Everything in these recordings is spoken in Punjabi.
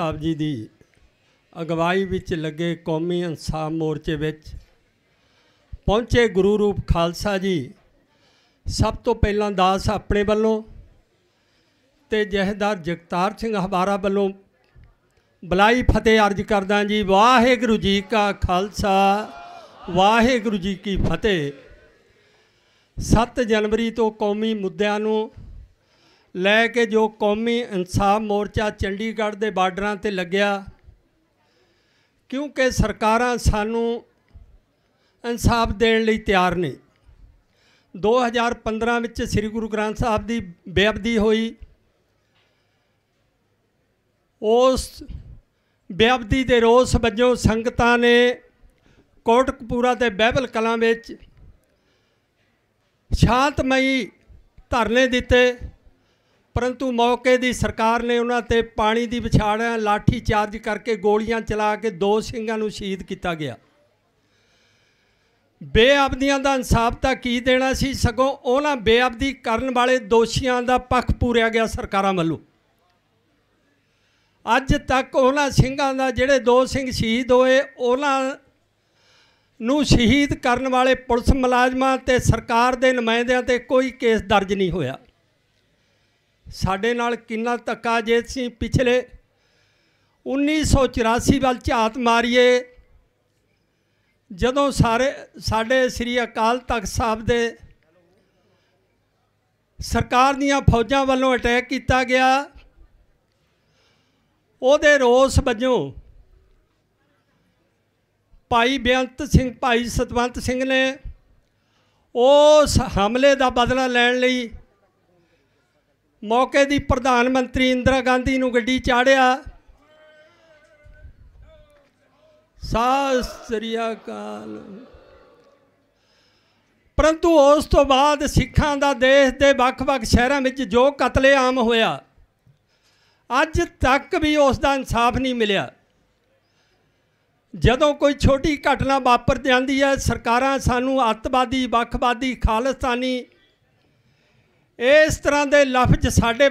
ਸਾਹਿਬ ਜੀ ਦੀ ਅਗਵਾਈ ਵਿੱਚ ਲੱਗੇ ਕੌਮੀ ਇਨਸਾਫ ਮੋਰਚੇ ਵਿੱਚ ਪਹੁੰਚੇ ਗੁਰੂ ਰੂਪ ਖਾਲਸਾ ਜੀ ਸਭ ਤੋਂ ਪਹਿਲਾਂ ਦਾਸ ਆਪਣੇ ਵੱਲੋਂ ਤੇ ਜਹਦਾਰ ਜਗਤਾਰ ਸਿੰਘ ਹਵਾਰਾ ਵੱਲੋਂ ਬਲਾਈ ਫਤਿਹ ਅਰਜ ਕਰਦਾ ਜੀ ਵਾਹਿਗੁਰੂ ਜੀ ਕਾ ਖਾਲਸਾ ਵਾਹਿਗੁਰੂ ਜੀ ਕੀ ਫਤਿਹ 7 ਜਨਵਰੀ ਤੋਂ ਕੌਮੀ ਮੁੱਦਿਆਂ ਨੂੰ ਲੈ ਕੇ ਜੋ ਕੌਮੀ ਇਨਸਾਫ ਮੋਰਚਾ ਚੰਡੀਗੜ੍ਹ ਦੇ ਬਾਰਡਰਾਂ ਤੇ ਲੱਗਿਆ ਕਿਉਂਕਿ ਸਰਕਾਰਾਂ ਸਾਨੂੰ ਇਨਸਾਫ ਦੇਣ ਲਈ ਤਿਆਰ ਨਹੀਂ 2015 ਵਿੱਚ ਸ੍ਰੀ ਗੁਰੂ ਗ੍ਰੰਥ ਸਾਹਿਬ ਦੀ ਬੇਅਬਦੀ ਹੋਈ ਉਸ ਬੇਅਬਦੀ ਦੇ ਰੋਸ ਵਜੋਂ ਸੰਗਤਾਂ ਨੇ ਕੋਟਕਪੂਰਾ ਤੇ ਬਹਿਬਲ ਕਲਾਂ ਵਿੱਚ ਸ਼ਾਂਤਮਈ ਧਰਨੇ ਦਿੱਤੇ ਪਰੰਤੂ ਮੌਕੇ ਦੀ ਸਰਕਾਰ ਨੇ ਉਹਨਾਂ ਤੇ ਪਾਣੀ ਦੀ ਵਿਛਾੜਾਂ ਲਾਠੀ ਚਾਰਜ ਕਰਕੇ ਗੋਲੀਆਂ ਚਲਾ ਕੇ ਦੋ ਸਿੰਘਾਂ ਨੂੰ ਸ਼ਹੀਦ ਕੀਤਾ ਗਿਆ ਬੇਅਬਦੀਆਂ ਦਾ ਇਨਸਾਫ ਤਾਂ ਕੀ ਦੇਣਾ ਸੀ ਸਗੋਂ ਉਹਨਾਂ ਬੇਅਬਦੀ ਕਰਨ ਵਾਲੇ ਦੋਸ਼ੀਆਂ ਦਾ ਪੱਖ ਪੂਰਿਆ ਗਿਆ ਸਰਕਾਰਾਂ ਵੱਲੋਂ ਅੱਜ ਤੱਕ ਉਹਨਾਂ ਸਿੰਘਾਂ ਦਾ ਜਿਹੜੇ ਦੋ ਸਿੰਘ ਸ਼ਹੀਦ ਹੋਏ ਉਹਨਾਂ ਨੂੰ ਸ਼ਹੀਦ ਕਰਨ ਵਾਲੇ ਪੁਲਿਸ ਮੁਲਾਜ਼ਮਾਂ ਤੇ ਸਰਕਾਰ ਦੇ ਨੁਮਾਇੰਦਿਆਂ ਤੇ ਕੋਈ ਕੇਸ ਦਰਜ ਨਹੀਂ ਹੋਇਆ ਸਾਡੇ ਨਾਲ ਕਿੰਨਾ ਧੱਕਾ ਜੇ ਸੀ ਪਿਛਲੇ 1984 ਵੱਲ ਝਾਤ ਮਾਰੀਏ ਜਦੋਂ ਸਾਰੇ ਸਾਡੇ ਸ੍ਰੀ ਅਕਾਲ ਤਖਤ ਸਾਹਿਬ ਦੇ ਸਰਕਾਰ ਦੀਆਂ ਫੌਜਾਂ ਵੱਲੋਂ ਅਟੈਕ ਕੀਤਾ ਗਿਆ ਉਹਦੇ ਰੋਸ ਵਜੋਂ ਭਾਈ ਬੇਅੰਤ ਸਿੰਘ ਭਾਈ ਸਤਵੰਤ ਸਿੰਘ ਨੇ ਉਸ ਹਮਲੇ ਦਾ ਬਦਲਾ ਲੈਣ ਲਈ ਮੌਕੇ ਦੀ ਪ੍ਰਧਾਨ ਮੰਤਰੀ ਇੰਦਰਾ ਗਾਂਧੀ ਨੂੰ ਗੱਡੀ ਚਾੜਿਆ ਸਾਸਰੀਆ ਕਾਲ ਪਰੰਤੂ ਉਸ ਤੋਂ ਬਾਅਦ ਸਿੱਖਾਂ ਦਾ ਦੇਸ਼ ਦੇ ਵੱਖ-ਵੱਖ ਸ਼ਹਿਰਾਂ ਵਿੱਚ ਜੋ ਕਤਲੇਆਮ ਹੋਇਆ ਅੱਜ ਤੱਕ ਵੀ ਉਸ ਦਾ ਇਨਸਾਫ ਨਹੀਂ ਮਿਲਿਆ ਜਦੋਂ ਕੋਈ ਛੋਟੀ ਘਟਨਾ ਵਾਪਰ ਜਾਂਦੀ ਹੈ ਸਰਕਾਰਾਂ ਸਾਨੂੰ ਅੱਤਵਾਦੀ ਵੱਖਵਾਦੀ ਖਾਲਸਤਾਨੀ ਇਸ ਤਰ੍ਹਾਂ ਦੇ ਲਫ਼ਜ਼ ਸਾਡੇ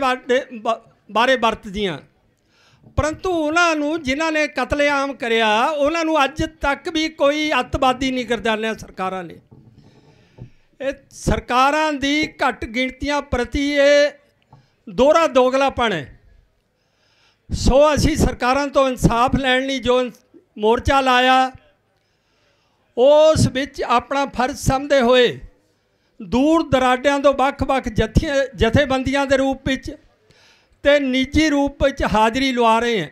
ਬਾਰੇ ਵਰਤਦੀਆਂ ਪਰੰਤੂ ਉਹਨਾਂ ਨੂੰ ਜਿਨ੍ਹਾਂ ਨੇ ਕਤਲੇਆਮ ਕਰਿਆ ਉਹਨਾਂ ਨੂੰ ਅੱਜ ਤੱਕ ਵੀ ਕੋਈ ਅੱਤਵਾਦੀ ਨਹੀਂ ਕਰਦਾਨਿਆ ਸਰਕਾਰਾਂ ਨੇ ਇਹ ਸਰਕਾਰਾਂ ਦੀ ਘੱਟ ਗਿਣਤੀਆਂ ਪ੍ਰਤੀ ਇਹ ਦੋਹਰਾ ਦੋਗਲਾਪਣ ਹੈ ਸੋ ਅਸੀਂ ਸਰਕਾਰਾਂ ਤੋਂ ਇਨਸਾਫ ਲੈਣ ਲਈ ਜੋ ਮੋਰਚਾ ਲਾਇਆ ਉਸ ਵਿੱਚ ਆਪਣਾ ਫਰਜ਼ ਸਮਝਦੇ ਹੋਏ ਦੂਰ ਦਰਾਡਿਆਂ ਤੋਂ ਵੱਖ-ਵੱਖ ਜਥੀਆਂ ਜਥੇਬੰਦੀਆਂ ਦੇ ਰੂਪ ਵਿੱਚ ਤੇ ਨਿੱਜੀ ਰੂਪ ਵਿੱਚ ਹਾਜ਼ਰੀ ਲਵਾ ਰਹੇ ਹਨ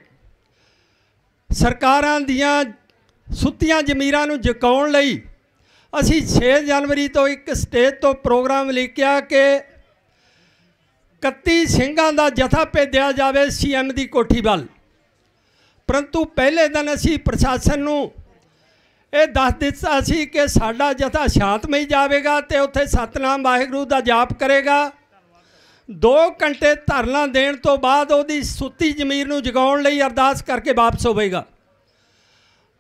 ਸਰਕਾਰਾਂ ਦੀਆਂ ਸੁੱਤੀਆਂ ਜ਼ਮੀਰਾਂ ਨੂੰ ਜਗਾਉਣ ਲਈ ਅਸੀਂ 6 ਜਨਵਰੀ ਤੋਂ ਇੱਕ ਸਟੇਜ ਤੋਂ ਪ੍ਰੋਗਰਾਮ ਲਿਖਿਆ ਕਿ 31 ਸਿੰਘਾਂ ਦਾ ਜਥਾ ਭੇਜਿਆ ਜਾਵੇ ਸੀਐਮ ਦੀ ਕੋਠੀ ਵੱਲ ਪਰੰਤੂ ਪਹਿਲੇ ਦਿਨ ਅਸੀਂ ਪ੍ਰਸ਼ਾਸਨ ਨੂੰ ਇਹ ਦੱਸ ਦਿੱਤਾ ਸੀ ਕਿ ਸਾਡਾ ਜਥਾ ਸ਼ਾਂਤਮਈ ਜਾਵੇਗਾ ਤੇ ਉੱਥੇ ਸਤਨਾਮ ਵਾਹਿਗੁਰੂ ਦਾ ਜਾਪ ਕਰੇਗਾ 2 ਘੰਟੇ ਧਰਨਾ ਦੇਣ ਤੋਂ ਬਾਅਦ ਉਹਦੀ ਸੁੱਤੀ ਜ਼ਮੀਰ ਨੂੰ ਜਗਾਉਣ ਲਈ ਅਰਦਾਸ ਕਰਕੇ ਵਾਪਸ ਹੋਵੇਗਾ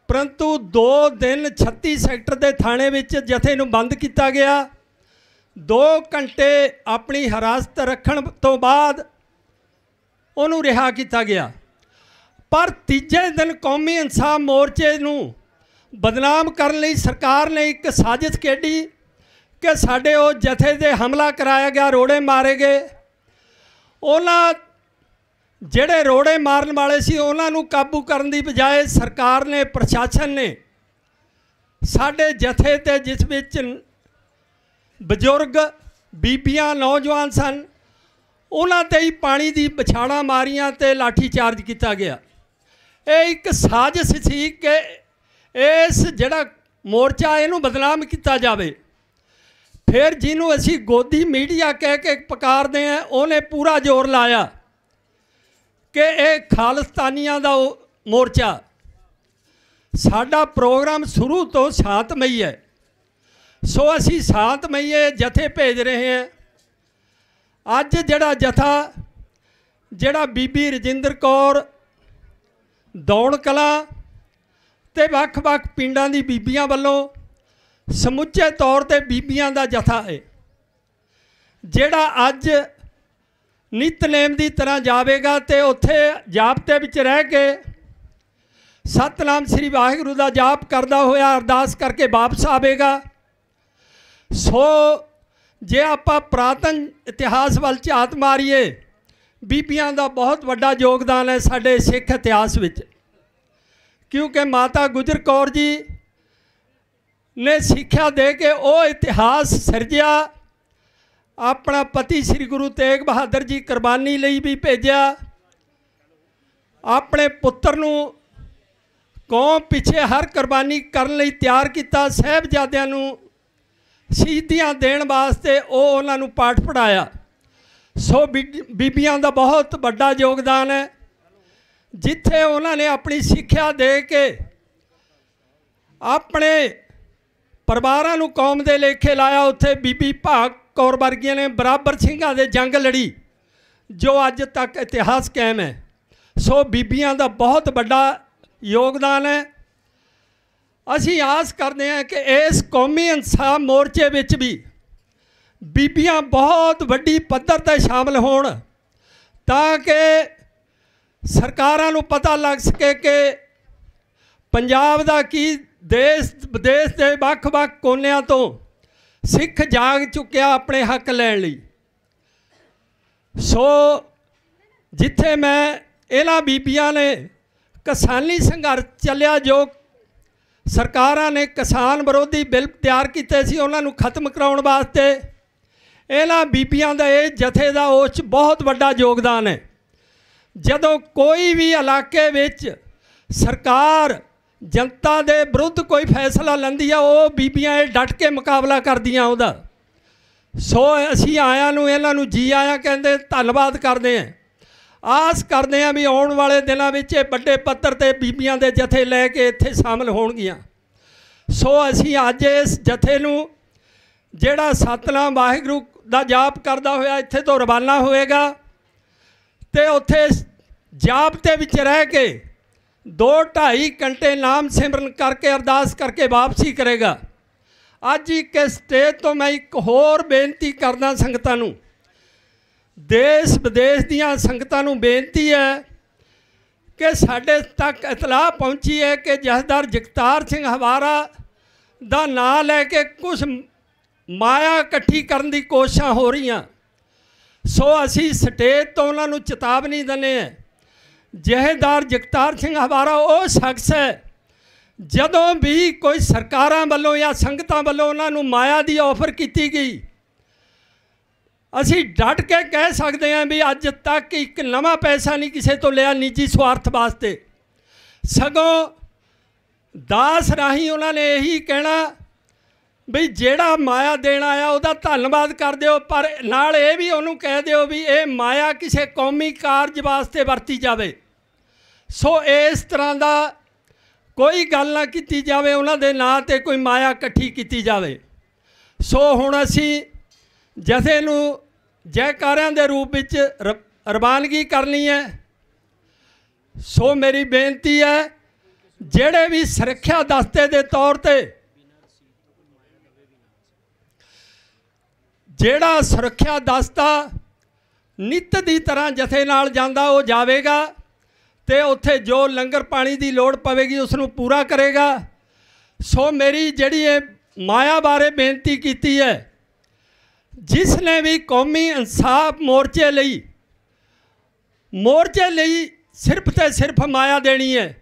ਪਰੰਤੂ 2 ਦਿਨ 36 ਸੈਕਟਰ ਦੇ ਥਾਣੇ ਵਿੱਚ ਜਥੇ ਨੂੰ ਬੰਦ ਕੀਤਾ ਗਿਆ 2 ਘੰਟੇ ਆਪਣੀ ਹਰਾਸਤ ਰੱਖਣ ਤੋਂ ਬਾਅਦ ਉਹਨੂੰ ਰਿਹਾ ਕੀਤਾ ਗਿਆ ਪਰ ਤੀਜੇ ਦਿਨ ਕੌਮੀ ਇਨਸਾਫ ਮੋਰਚੇ ਨੂੰ ਬਦਨਾਮ ਕਰਨ ਲਈ ਸਰਕਾਰ ਨੇ ਇੱਕ ਸਾਜ਼ਿਸ਼ ਕੀਤੀ ਕਿ ਸਾਡੇ ਉਹ ਜਥੇ ਦੇ ਹਮਲਾ ਕਰਾਇਆ ਗਿਆ ਰੋੜੇ ਮਾਰੇ ਗਏ ਉਹਨਾਂ ਜਿਹੜੇ ਰੋੜੇ ਮਾਰਨ ਵਾਲੇ ਸੀ ਉਹਨਾਂ ਨੂੰ ਕਾਬੂ ਕਰਨ ਦੀ ਬਜਾਏ ਸਰਕਾਰ ਨੇ ਪ੍ਰਸ਼ਾਸਨ ਨੇ ਸਾਡੇ ਜਥੇ ਤੇ ਜਿਸ ਵਿੱਚ ਬਜ਼ੁਰਗ ਬੀਬੀਆਂ ਨੌਜਵਾਨ ਸਨ ਉਹਨਾਂ ਤੇ ਹੀ ਪਾਣੀ ਦੀ ਪਛਾੜਾ ਮਾਰੀਆਂ ਤੇ ਲਾਠੀ ਚਾਰਜ ਕੀਤਾ ਗਿਆ ਇਹ ਇੱਕ ਸਾਜ਼ਿਸ਼ ਸੀ ਕਿ ਇਸ ਜਿਹੜਾ ਮੋਰਚਾ ਇਹਨੂੰ ਬਦਨਾਮ ਕੀਤਾ ਜਾਵੇ ਫਿਰ ਜਿਹਨੂੰ ਅਸੀਂ ਗੋਦੀ ਮੀਡੀਆ ਕਹਿ ਕੇ ਪੁਕਾਰਦੇ ਆ ਉਹਨੇ ਪੂਰਾ ਜ਼ੋਰ ਲਾਇਆ ਕਿ ਇਹ ਖਾਲਸਤਾਨੀਆਂ ਦਾ ਮੋਰਚਾ ਸਾਡਾ ਪ੍ਰੋਗਰਾਮ ਸ਼ੁਰੂ ਤੋਂ 7 ਮਈ ਹੈ ਸੋ ਅਸੀਂ 7 ਮਈ ਇਹ ਜਥੇ ਭੇਜ ਰਹੇ ਹਾਂ ਅੱਜ ਜਿਹੜਾ ਜਥਾ ਜਿਹੜਾ ਬੀਬੀ ਰਜਿੰਦਰ ਕੌਰ ਦੌੜ ਕਲਾ ਤੇ ਵੱਖ-ਵੱਖ ਪਿੰਡਾਂ ਦੀ ਬੀਬੀਆਂ ਵੱਲੋਂ ਸਮੁੱਚੇ ਤੌਰ ਤੇ ਬੀਬੀਆਂ ਦਾ ਜਥਾ ਹੈ ਜਿਹੜਾ ਅੱਜ ਨਿਤਨੇਮ ਦੀ ਤਰ੍ਹਾਂ ਜਾਵੇਗਾ ਤੇ ਉੱਥੇ ਜਾਪ ਤੇ ਵਿੱਚ ਰਹਿ ਕੇ ਸਤਨਾਮ ਸ੍ਰੀ ਵਾਹਿਗੁਰੂ ਦਾ ਜਾਪ ਕਰਦਾ ਹੋਇਆ ਅਰਦਾਸ ਕਰਕੇ ਵਾਪਸ ਆਵੇਗਾ ਸੋ ਜੇ ਆਪਾਂ ਪ੍ਰਾਤਨ ਇਤਿਹਾਸ ਵੱਲ ਝਾਤ ਮਾਰੀਏ ਬੀਬੀਆਂ ਦਾ ਬਹੁਤ ਵੱਡਾ ਯੋਗਦਾਨ ਹੈ ਸਾਡੇ ਸਿੱਖ ਇਤਿਹਾਸ ਵਿੱਚ ਕਿਉਂਕਿ ਮਾਤਾ ਗੁਜਰ ਕੌਰ ਜੀ ਨੇ ਸਿੱਖਿਆ ਦੇ ਕੇ ਉਹ ਇਤਿਹਾਸ ਸਿਰਜਿਆ ਆਪਣਾ ਪਤੀ ਸ੍ਰੀ ਗੁਰੂ ਤੇਗ ਬਹਾਦਰ ਜੀ ਕੁਰਬਾਨੀ ਲਈ ਵੀ ਭੇਜਿਆ ਆਪਣੇ ਪੁੱਤਰ ਨੂੰ ਕੌਮ ਪਿੱਛੇ ਹਰ ਕੁਰਬਾਨੀ ਕਰਨ ਲਈ ਤਿਆਰ ਕੀਤਾ ਸਹਿਬਜ਼ਾਦਿਆਂ ਨੂੰ ਸ਼ਹੀਦੀਆਂ ਦੇਣ ਵਾਸਤੇ ਉਹ ਉਹਨਾਂ ਨੂੰ ਪਾਠ ਪੜਾਇਆ ਸੋ ਬੀਬੀਆਂ ਦਾ ਬਹੁਤ ਵੱਡਾ ਯੋਗਦਾਨ ਹੈ ਜਿੱਥੇ ਉਹਨਾਂ ਨੇ ਆਪਣੀ ਸਿੱਖਿਆ ਦੇ ਕੇ ਆਪਣੇ ਪਰਿਵਾਰਾਂ ਨੂੰ ਕੌਮ ਦੇ ਲੇਖੇ ਲਾਇਆ ਉੱਥੇ ਬੀਬੀ ਭਾਗ ਕੌਰ ਵਰਗੀਆਂ ਨੇ ਬਰਾਬਰ ਸਿੰਘਾਂ ਦੇ ਜੰਗ ਲੜੀ ਜੋ ਅੱਜ ਤੱਕ ਇਤਿਹਾਸ ਕਾਇਮ ਹੈ ਸੋ ਬੀਬੀਆਂ ਦਾ ਬਹੁਤ ਵੱਡਾ ਯੋਗਦਾਨ ਹੈ ਅਸੀਂ ਆਸ ਕਰਦੇ ਹਾਂ ਕਿ ਇਸ ਕੌਮੀ ਇਨਸਾਫ ਮੋਰਚੇ ਵਿੱਚ ਵੀ ਬੀਬੀਆਂ ਬਹੁਤ ਵੱਡੀ ਪੱਧਰ ਤੇ ਸ਼ਾਮਲ ਹੋਣ ਤਾਂ ਕਿ ਸਰਕਾਰਾਂ ਨੂੰ ਪਤਾ ਲੱਗ ਸਕੇ ਕਿ ਪੰਜਾਬ ਦਾ ਕੀ ਦੇਸ਼ ਵਿਦੇਸ਼ ਦੇ ਵੱਖ-ਵੱਖ ਕੋਨਿਆਂ ਤੋਂ ਸਿੱਖ ਜਾਗ ਚੁੱਕਿਆ ਆਪਣੇ ਹੱਕ ਲੈਣ ਲਈ ਸੋ ਜਿੱਥੇ ਮੈਂ ਇਹਨਾਂ ਬੀਬੀਆਂ ਨੇ ਕਿਸਾਨੀ ਸੰਘਰਸ਼ ਚੱਲਿਆ ਜੋ ਸਰਕਾਰਾਂ ਨੇ ਕਿਸਾਨ ਵਿਰੋਧੀ ਬਿੱਲ ਤਿਆਰ ਕੀਤੇ ਸੀ ਉਹਨਾਂ ਨੂੰ ਖਤਮ ਕਰਾਉਣ ਵਾਸਤੇ ਇਹਨਾਂ ਬੀਬੀਆਂ ਦਾ ਇਹ ਜਥੇ ਦਾ ਉਸ 'ਚ ਬਹੁਤ ਵੱਡਾ ਯੋਗਦਾਨ ਹੈ ਜਦੋਂ ਕੋਈ ਵੀ ਇਲਾਕੇ ਵਿੱਚ ਸਰਕਾਰ ਜਨਤਾ ਦੇ ਵਿਰੁੱਧ ਕੋਈ ਫੈਸਲਾ ਲੈਂਦੀ ਆ ਉਹ ਬੀਬੀਆਂ ਇਹ ਡਟ ਕੇ ਮੁਕਾਬਲਾ ਕਰਦੀਆਂ ਉਹਦਾ ਸੋ ਅਸੀਂ ਆਇਆਂ ਨੂੰ ਇਹਨਾਂ ਨੂੰ ਜੀ ਆਇਆਂ ਕਹਿੰਦੇ ਧੰਨਵਾਦ ਕਰਦੇ ਆਂ ਆਸ ਕਰਦੇ ਆਂ ਵੀ ਆਉਣ ਵਾਲੇ ਦਿਨਾਂ ਵਿੱਚ ਇਹ ਵੱਡੇ ਪੱਤਰ ਤੇ ਬੀਬੀਆਂ ਦੇ ਜਥੇ ਲੈ ਕੇ ਇੱਥੇ ਸ਼ਾਮਲ ਹੋਣਗੀਆਂ ਸੋ ਅਸੀਂ ਅੱਜ ਇਸ ਜਥੇ ਨੂੰ ਜਿਹੜਾ ਸਤਨਾਮ ਵਾਹਿਗੁਰੂ ਦਾ ਜਾਪ ਕਰਦਾ ਹੋਇਆ ਇੱਥੇ ਤੋਂ ਰਵਾਨਾ ਹੋਏਗਾ ਤੇ ਉੱਥੇ ਜਾਪ ਤੇ ਵਿੱਚ ਰਹਿ ਕੇ 2-2.5 ਘੰਟੇ ਨਾਮ ਸਿਮਰਨ ਕਰਕੇ ਅਰਦਾਸ ਕਰਕੇ ਵਾਪਸੀ ਕਰੇਗਾ ਅੱਜ ਇੱਕ ਸਟੇਜ ਤੋਂ ਮੈਂ ਇੱਕ ਹੋਰ ਬੇਨਤੀ ਕਰਦਾ ਸੰਗਤਾਂ ਨੂੰ ਦੇਸ਼ ਵਿਦੇਸ਼ ਦੀਆਂ ਸੰਗਤਾਂ ਨੂੰ ਬੇਨਤੀ ਹੈ ਕਿ ਸਾਡੇ ਤੱਕ ਇਤਲਾਹ ਪਹੁੰਚੀ ਹੈ ਕਿ ਜਹਦਾਰ ਜਗਤਾਰ ਸਿੰਘ ਹਵਾਰਾ ਦਾ ਨਾਂ ਲੈ ਕੇ ਕੁਝ ਮਾਇਆ ਇਕੱਠੀ ਕਰਨ ਦੀ ਕੋਸ਼ਿਸ਼ਾਂ ਹੋ ਰਹੀਆਂ ਸੋ ਅਸੀਂ ਸਟੇਜ ਤੋਂ ਉਹਨਾਂ ਨੂੰ ਚੇਤਾਵਨੀ ਦਿੰਨੇ ਆ ਜਹੇਦਾਰ ਜਗਤਾਰ ਸਿੰਘ ਹਵਾਰਾ ਉਹ ਸ਼ਖਸ ਹੈ ਜਦੋਂ ਵੀ ਕੋਈ ਸਰਕਾਰਾਂ ਵੱਲੋਂ ਜਾਂ ਸੰਗਤਾਂ ਵੱਲੋਂ ਉਹਨਾਂ ਨੂੰ ਮਾਇਆ ਦੀ ਆਫਰ ਕੀਤੀ ਗਈ ਅਸੀਂ ਡਟ ਕੇ ਕਹਿ ਸਕਦੇ ਹਾਂ ਵੀ ਅੱਜ ਤੱਕ ਇੱਕ ਨਵਾਂ ਪੈਸਾ ਨਹੀਂ ਕਿਸੇ ਤੋਂ ਲਿਆ ਨਿੱਜੀ ਸਵਾਰਥ ਵਾਸਤੇ ਸਗੋਂ ਦਾਸ ਰਾਹੀਂ ਉਹਨਾਂ ਨੇ ਇਹੀ ਕਹਿਣਾ ਬਈ ਜਿਹੜਾ ਮਾਇਆ ਦੇਣ ਆਇਆ ਉਹਦਾ ਧੰਨਵਾਦ ਕਰ ਦਿਓ ਪਰ ਨਾਲ ਇਹ ਵੀ ਉਹਨੂੰ ਕਹਿ ਦਿਓ ਵੀ ਇਹ ਮਾਇਆ ਕਿਸੇ ਕੌਮੀ ਕਾਰਜ ਵਾਸਤੇ ਵਰਤੀ ਜਾਵੇ ਸੋ ਇਸ ਤਰ੍ਹਾਂ ਦਾ ਕੋਈ ਗੱਲ ਨਾ ਕੀਤੀ ਜਾਵੇ ਉਹਨਾਂ ਦੇ ਨਾਂ ਤੇ ਕੋਈ ਮਾਇਆ ਇਕੱਠੀ ਕੀਤੀ ਜਾਵੇ ਸੋ ਹੁਣ ਅਸੀਂ ਜਥੇ ਨੂੰ ਜੈਕਾਰਿਆਂ ਦੇ ਰੂਪ ਵਿੱਚ ਰਵਾਨਗੀ ਕਰਨੀ ਹੈ ਸੋ ਮੇਰੀ ਬੇਨਤੀ ਹੈ ਜਿਹੜੇ ਵੀ ਸੁਰੱਖਿਆ ਦਸਤੇ ਦੇ ਤੌਰ ਤੇ ਜਿਹੜਾ ਸੁਰੱਖਿਆ ਦਸਤਾ ਨਿੱਤ ਦੀ ਤਰ੍ਹਾਂ ਜਥੇ ਨਾਲ ਜਾਂਦਾ ਉਹ ਜਾਵੇਗਾ ਤੇ ਉੱਥੇ ਜੋ ਲੰਗਰ ਪਾਣੀ ਦੀ ਲੋੜ ਪਵੇਗੀ ਉਸ ਨੂੰ ਪੂਰਾ ਕਰੇਗਾ ਸੋ ਮੇਰੀ ਜਿਹੜੀ ਇਹ ਮਾਇਆ ਬਾਰੇ ਬੇਨਤੀ ਕੀਤੀ ਹੈ ਜਿਸ ਨੇ ਵੀ ਕੌਮੀ ਇਨਸਾਫ ਮੋਰਚੇ ਲਈ ਮੋਰਚੇ ਲਈ ਸਿਰਫ ਤੇ ਸਿਰਫ ਮਾਇਆ ਦੇਣੀ ਹੈ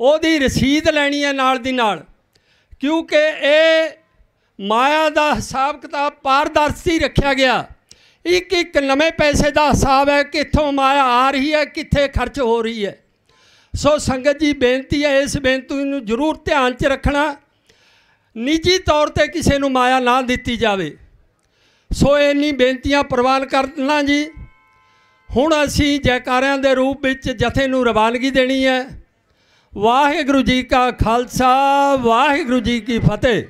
ਉਹਦੀ ਰਸੀਦ ਲੈਣੀ ਹੈ ਨਾਲ ਦੀ ਨਾਲ ਕਿਉਂਕਿ ਇਹ ਮਾਇਆ ਦਾ ਹਿਸਾਬ ਕਿਤਾਬ ਪਾਰਦਰਸ਼ੀ ਰੱਖਿਆ ਗਿਆ ਇੱਕ ਇੱਕ ਨਵੇਂ ਪੈਸੇ ਦਾ ਹਿਸਾਬ ਹੈ ਕਿੱਥੋਂ ਮਾਇਆ ਆ ਰਹੀ ਹੈ ਕਿੱਥੇ ਖਰਚ ਹੋ ਰਹੀ ਹੈ ਸੋ ਸੰਗਤ ਜੀ ਬੇਨਤੀ ਹੈ ਇਸ ਬੇਨਤੀ ਨੂੰ ਜ਼ਰੂਰ ਧਿਆਨ 'ਚ ਰੱਖਣਾ ਨਿੱਜੀ ਤੌਰ ਤੇ ਕਿਸੇ ਨੂੰ ਮਾਇਆ ਨਾ ਦਿੱਤੀ ਜਾਵੇ ਸੋ ਇੰਨੀ ਬੇਨਤੀਆਂ ਪ੍ਰਵਾਨ ਕਰਨਾ ਜੀ ਹੁਣ ਅਸੀਂ ਜੈਕਾਰਿਆਂ ਦੇ ਰੂਪ ਵਿੱਚ ਜਥੇ ਨੂੰ ਰਵਾਨਗੀ ਦੇਣੀ ਹੈ ਵਾਹਿਗੁਰੂ ਜੀ ਕਾ ਖਾਲਸਾ ਵਾਹਿਗੁਰੂ ਜੀ ਕੀ ਫਤਿਹ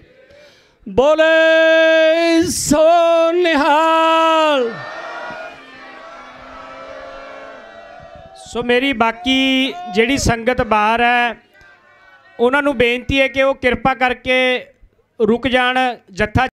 ਬੋਲੇ ਸੋ ਨਿਹਾਲ ਸੋ ਮੇਰੀ ਬਾਕੀ ਜਿਹੜੀ ਸੰਗਤ ਬਾਹਰ ਹੈ ਉਹਨਾਂ ਨੂੰ ਬੇਨਤੀ ਹੈ ਕਿ ਉਹ ਕਿਰਪਾ ਕਰਕੇ ਰੁਕ ਜਾਣ ਜੱਥਾ